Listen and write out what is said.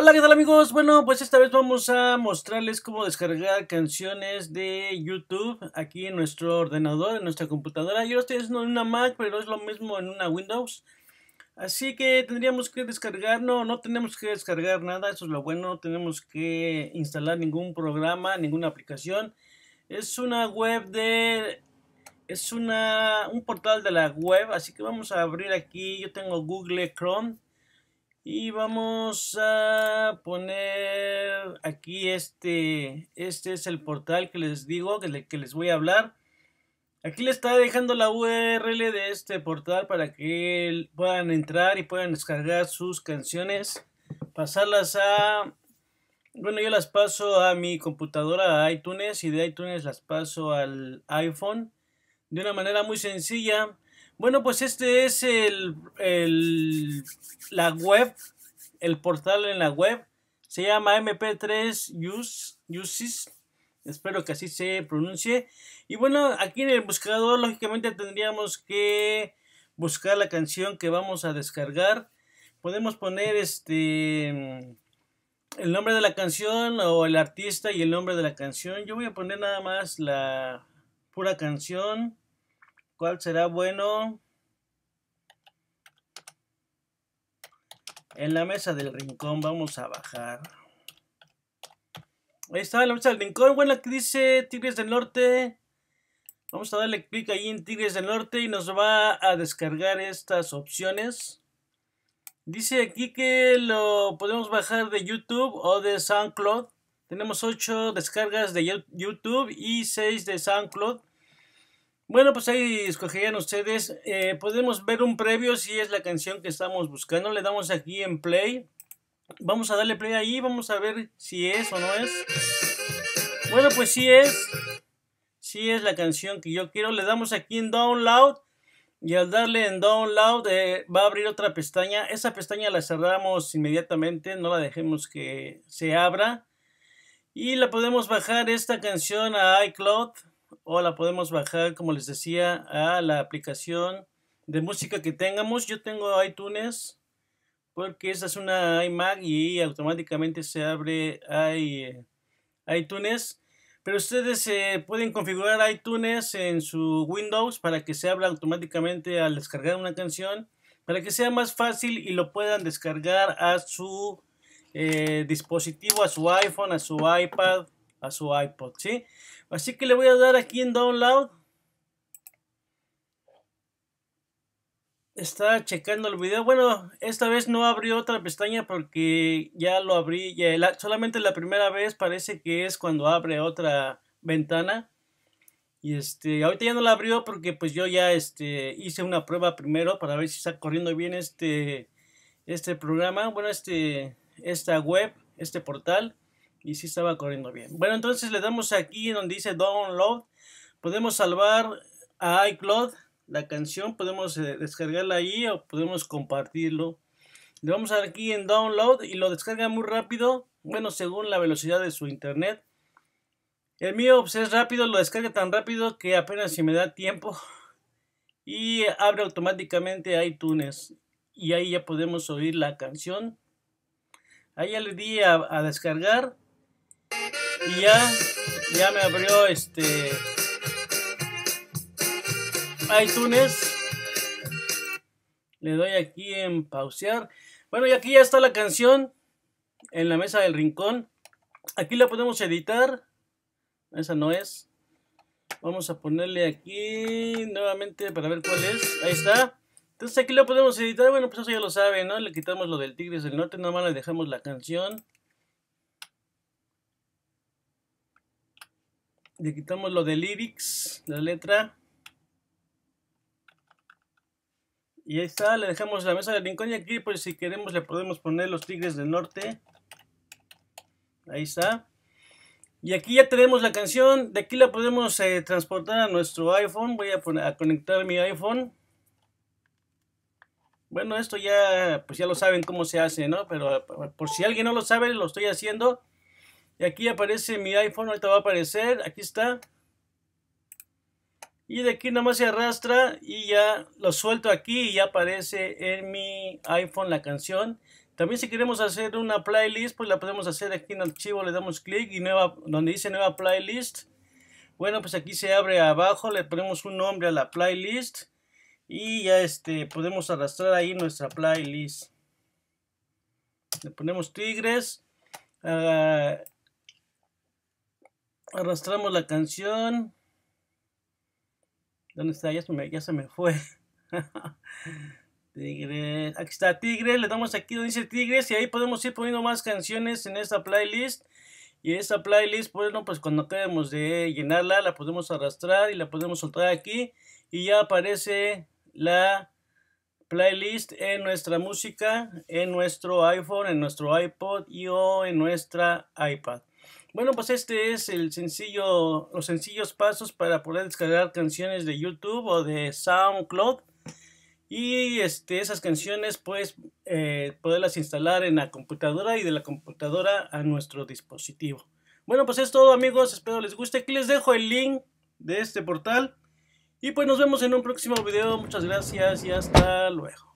Hola, ¿qué tal amigos? Bueno, pues esta vez vamos a mostrarles cómo descargar canciones de YouTube aquí en nuestro ordenador, en nuestra computadora. Yo estoy haciendo en una Mac, pero es lo mismo en una Windows. Así que tendríamos que descargar, no, no tenemos que descargar nada, eso es lo bueno, no tenemos que instalar ningún programa, ninguna aplicación. Es una web de... es una, un portal de la web, así que vamos a abrir aquí, yo tengo Google Chrome y vamos a poner aquí este, este es el portal que les digo, que, les voy a hablar. Aquí les está dejando la URL de este portal para que puedan entrar y puedan descargar sus canciones, pasarlas a... Bueno, yo las paso a mi computadora, a iTunes, y de iTunes las paso al iPhone de una manera muy sencilla. Bueno, pues este es el, la web, el portal en la web. Se llama MP3 Use, Espero que así se pronuncie. Y bueno, aquí en el buscador, lógicamente tendríamos que buscar la canción que vamos a descargar. Podemos poner este el nombre de la canción o el artista y el nombre de la canción. Yo voy a poner nada más la pura canción. ¿Cuál será bueno? En la mesa del rincón vamos a bajar. Ahí está, la mesa del rincón. Bueno, aquí dice Tigres del Norte. Vamos a darle clic ahí en Tigres del Norte y nos va a descargar estas opciones. Dice aquí que lo podemos bajar de YouTube o de SoundCloud. Tenemos 8 descargas de YouTube y 6 de SoundCloud. Bueno, pues ahí escogerían ustedes. Eh, podemos ver un previo si es la canción que estamos buscando. Le damos aquí en play. Vamos a darle play ahí. Vamos a ver si es o no es. Bueno, pues sí es. Sí es la canción que yo quiero. Le damos aquí en download. Y al darle en download eh, va a abrir otra pestaña. Esa pestaña la cerramos inmediatamente. No la dejemos que se abra. Y la podemos bajar esta canción a iCloud o la podemos bajar, como les decía, a la aplicación de música que tengamos. Yo tengo iTunes porque esta es una iMac y automáticamente se abre iTunes. Pero ustedes eh, pueden configurar iTunes en su Windows para que se abra automáticamente al descargar una canción, para que sea más fácil y lo puedan descargar a su eh, dispositivo, a su iPhone, a su iPad, a su iPod, ¿sí? Así que le voy a dar aquí en download. Está checando el video. Bueno, esta vez no abrió otra pestaña porque ya lo abrí. Ya solamente la primera vez parece que es cuando abre otra ventana. Y este, ahorita ya no la abrió porque pues yo ya este, hice una prueba primero para ver si está corriendo bien este, este programa. Bueno, este, esta web, este portal. Y si estaba corriendo bien. Bueno, entonces le damos aquí donde dice download. Podemos salvar a iCloud la canción. Podemos eh, descargarla ahí o podemos compartirlo. Le vamos aquí en download y lo descarga muy rápido. Bueno, según la velocidad de su internet. El mío pues, es rápido, lo descarga tan rápido que apenas si me da tiempo. Y abre automáticamente iTunes. Y ahí ya podemos oír la canción. Ahí ya le di a descargar. Y ya, ya me abrió este iTunes. Le doy aquí en pausear. Bueno, y aquí ya está la canción en la mesa del rincón. Aquí la podemos editar. Esa no es. Vamos a ponerle aquí nuevamente para ver cuál es. Ahí está. Entonces aquí la podemos editar. Bueno, pues eso ya lo saben, ¿no? Le quitamos lo del Tigres del Norte. Nada más le dejamos la canción. Le quitamos lo de lyrics, la letra. Y ahí está, le dejamos la mesa de rincón aquí pues si queremos le podemos poner los tigres del norte. Ahí está. Y aquí ya tenemos la canción, de aquí la podemos eh, transportar a nuestro iPhone. Voy a, a conectar mi iPhone. Bueno, esto ya, pues ya lo saben cómo se hace, ¿no? Pero por si alguien no lo sabe, lo estoy haciendo. Y aquí aparece mi iPhone, ahorita va a aparecer, aquí está. Y de aquí nada más se arrastra y ya lo suelto aquí y ya aparece en mi iPhone la canción. También si queremos hacer una playlist, pues la podemos hacer aquí en archivo, le damos clic y nueva, donde dice nueva playlist. Bueno, pues aquí se abre abajo, le ponemos un nombre a la playlist y ya este, podemos arrastrar ahí nuestra playlist. Le ponemos tigres. Ah, Arrastramos la canción. ¿Dónde está? Ya se me, fue. Aquí está Tigre, Le damos aquí donde dice Tigres. Y ahí podemos ir poniendo más canciones en esta playlist. Y esa playlist, bueno, pues cuando acabemos de llenarla, la podemos arrastrar y la podemos soltar aquí. Y ya aparece la playlist en nuestra música, en nuestro iPhone, en nuestro iPod y o en nuestra iPad. Bueno, pues este es el sencillo, los sencillos pasos para poder descargar canciones de YouTube o de SoundCloud. Y este, esas canciones, pues, eh, poderlas instalar en la computadora y de la computadora a nuestro dispositivo. Bueno, pues es todo amigos, espero les guste. Aquí les dejo el link de este portal. Y pues nos vemos en un próximo video. Muchas gracias y hasta luego.